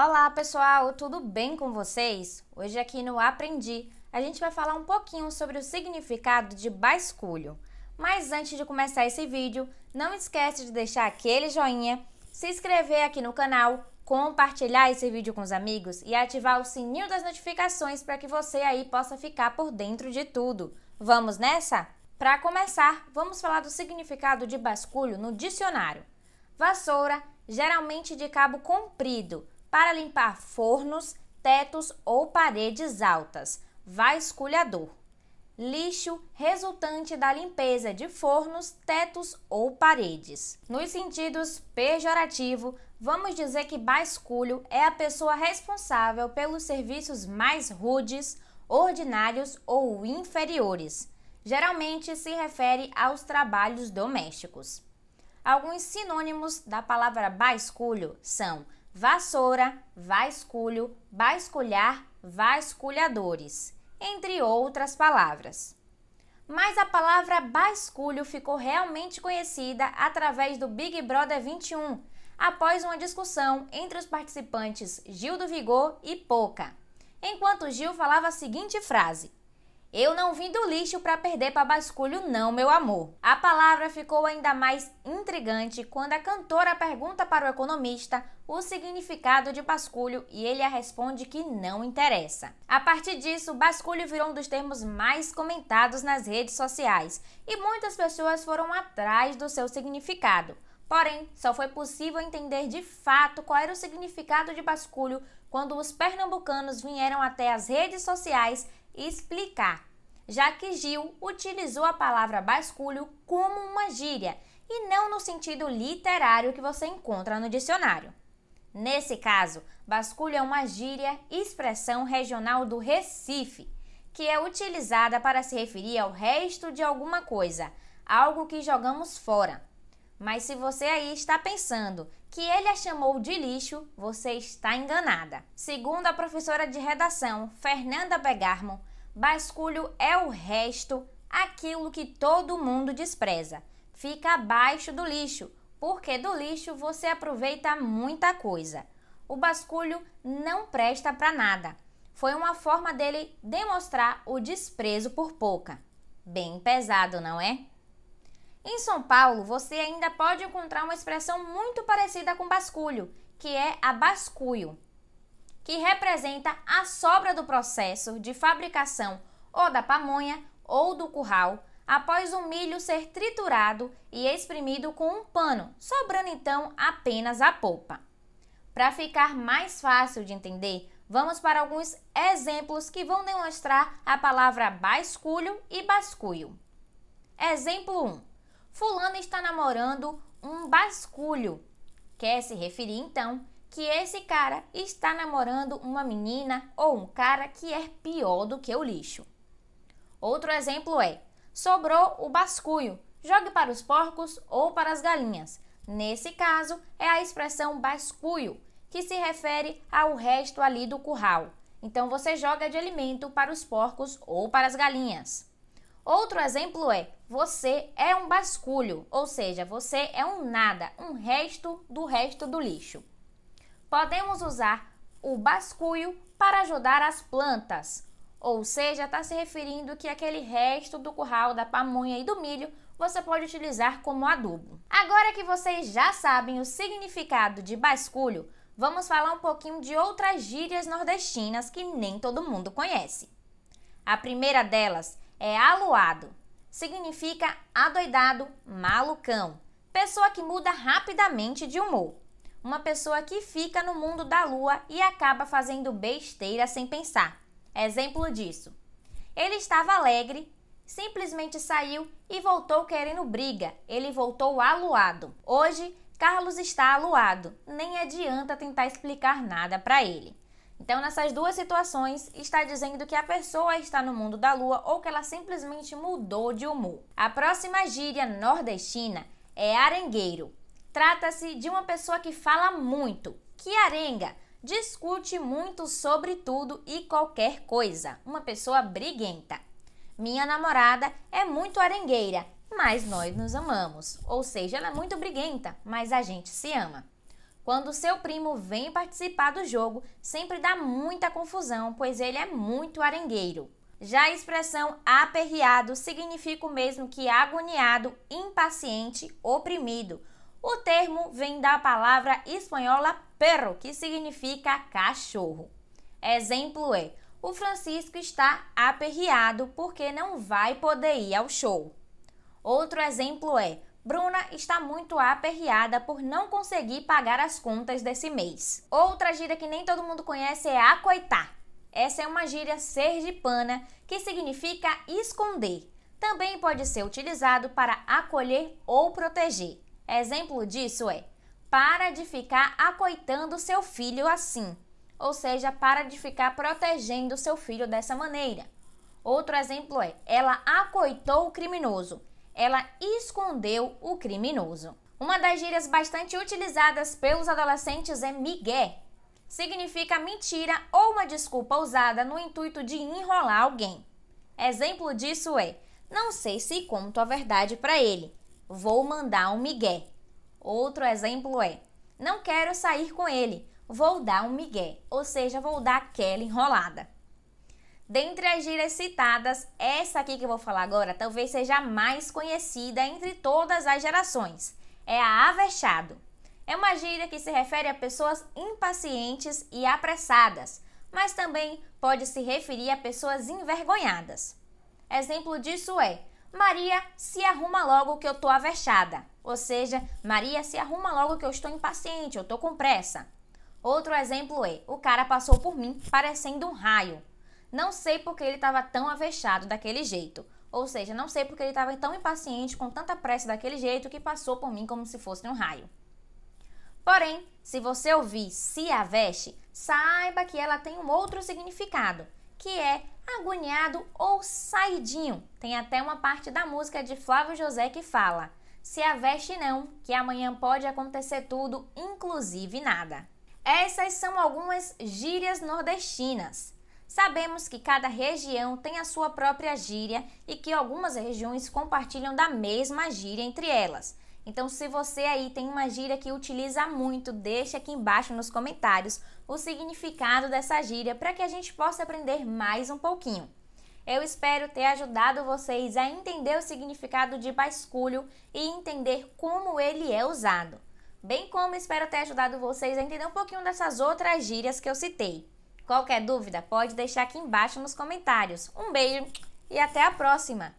Olá pessoal, tudo bem com vocês? Hoje aqui no Aprendi a gente vai falar um pouquinho sobre o significado de basculho. Mas antes de começar esse vídeo, não esquece de deixar aquele joinha, se inscrever aqui no canal, compartilhar esse vídeo com os amigos e ativar o sininho das notificações para que você aí possa ficar por dentro de tudo. Vamos nessa? Para começar, vamos falar do significado de basculho no dicionário. Vassoura, geralmente de cabo comprido, para limpar fornos, tetos ou paredes altas. Vasculhador. Lixo resultante da limpeza de fornos, tetos ou paredes. Nos sentidos pejorativo, vamos dizer que basculho é a pessoa responsável pelos serviços mais rudes, ordinários ou inferiores. Geralmente se refere aos trabalhos domésticos. Alguns sinônimos da palavra basculho são vassoura, vasculho, basculhar, vasculhadores, entre outras palavras. Mas a palavra basculho ficou realmente conhecida através do Big Brother 21, após uma discussão entre os participantes Gil do Vigor e Poca. Enquanto Gil falava a seguinte frase: eu não vim do lixo para perder para basculho, não, meu amor. A palavra ficou ainda mais intrigante quando a cantora pergunta para o economista o significado de basculho e ele a responde que não interessa. A partir disso, basculho virou um dos termos mais comentados nas redes sociais e muitas pessoas foram atrás do seu significado. Porém, só foi possível entender de fato qual era o significado de basculho quando os pernambucanos vieram até as redes sociais explicar, já que Gil utilizou a palavra basculho como uma gíria e não no sentido literário que você encontra no dicionário. Nesse caso, basculho é uma gíria, expressão regional do Recife, que é utilizada para se referir ao resto de alguma coisa, algo que jogamos fora. Mas se você aí está pensando que ele a chamou de lixo, você está enganada. Segundo a professora de redação Fernanda Begarmo, Basculho é o resto, aquilo que todo mundo despreza. Fica abaixo do lixo, porque do lixo você aproveita muita coisa. O basculho não presta para nada. Foi uma forma dele demonstrar o desprezo por pouca. Bem pesado, não é? Em São Paulo, você ainda pode encontrar uma expressão muito parecida com basculho, que é basculho que representa a sobra do processo de fabricação ou da pamonha ou do curral, após o milho ser triturado e exprimido com um pano, sobrando então apenas a polpa. Para ficar mais fácil de entender, vamos para alguns exemplos que vão demonstrar a palavra basculho e basculho. Exemplo 1. Fulano está namorando um basculho. Quer se referir então que esse cara está namorando uma menina ou um cara que é pior do que o lixo. Outro exemplo é: sobrou o basculho, jogue para os porcos ou para as galinhas. Nesse caso, é a expressão basculho, que se refere ao resto ali do curral. Então você joga de alimento para os porcos ou para as galinhas. Outro exemplo é: você é um basculho, ou seja, você é um nada, um resto do resto do lixo podemos usar o basculho para ajudar as plantas. Ou seja, está se referindo que aquele resto do curral da pamonha e do milho você pode utilizar como adubo. Agora que vocês já sabem o significado de basculho, vamos falar um pouquinho de outras gírias nordestinas que nem todo mundo conhece. A primeira delas é aluado, significa adoidado, malucão, pessoa que muda rapidamente de humor uma pessoa que fica no mundo da lua e acaba fazendo besteira sem pensar. Exemplo disso. Ele estava alegre, simplesmente saiu e voltou querendo briga. Ele voltou aluado. Hoje, Carlos está aluado. Nem adianta tentar explicar nada para ele. Então, nessas duas situações, está dizendo que a pessoa está no mundo da lua ou que ela simplesmente mudou de humor. A próxima gíria nordestina é arengueiro. Trata-se de uma pessoa que fala muito, que arenga, discute muito sobre tudo e qualquer coisa, uma pessoa briguenta. Minha namorada é muito arengueira, mas nós nos amamos. Ou seja, ela é muito briguenta, mas a gente se ama. Quando seu primo vem participar do jogo, sempre dá muita confusão, pois ele é muito arengueiro. Já a expressão aperreado significa o mesmo que agoniado, impaciente, oprimido o termo vem da palavra espanhola perro, que significa cachorro. Exemplo é: o Francisco está aperreado porque não vai poder ir ao show. Outro exemplo é: Bruna está muito aperreada por não conseguir pagar as contas desse mês. Outra gíria que nem todo mundo conhece é acoitar. Essa é uma gíria sergipana que significa esconder. Também pode ser utilizado para acolher ou proteger. Exemplo disso é: para de ficar acoitando seu filho assim, ou seja, para de ficar protegendo seu filho dessa maneira. Outro exemplo é: ela acoitou o criminoso, ela escondeu o criminoso. Uma das gírias bastante utilizadas pelos adolescentes é migué. Significa mentira ou uma desculpa usada no intuito de enrolar alguém. Exemplo disso é: não sei se conto a verdade para ele, vou mandar um migué. Outro exemplo é: não quero sair com ele, vou dar um migué, ou seja, vou dar aquela enrolada. Dentre as gírias citadas, essa aqui que eu vou falar agora talvez seja a mais conhecida entre todas as gerações. É a avexado. É uma gíria que se refere a pessoas impacientes e apressadas, mas também pode se referir a pessoas envergonhadas. Exemplo disso é: Maria, se arruma logo que eu tô avexada. Ou seja, Maria, se arruma logo que eu estou impaciente, eu tô com pressa. Outro exemplo é: o cara passou por mim parecendo um raio. Não sei porque ele estava tão avexado daquele jeito. Ou seja, não sei porque ele estava tão impaciente, com tanta pressa daquele jeito, que passou por mim como se fosse um raio. Porém, se você ouvir se avexe, saiba que ela tem um outro significado que é agoniado ou saidinho. Tem até uma parte da música de Flávio José que fala: Se veste não, que amanhã pode acontecer tudo, inclusive nada. Essas são algumas gírias nordestinas. Sabemos que cada região tem a sua própria gíria e que algumas regiões compartilham da mesma gíria entre elas. Então, se você aí tem uma gíria que utiliza muito, deixa aqui embaixo nos comentários o significado dessa gíria para que a gente possa aprender mais um pouquinho. Eu espero ter ajudado vocês a entender o significado de basculho e entender como ele é usado. Bem como espero ter ajudado vocês a entender um pouquinho dessas outras gírias que eu citei. Qualquer dúvida pode deixar aqui embaixo nos comentários. Um beijo e até a próxima!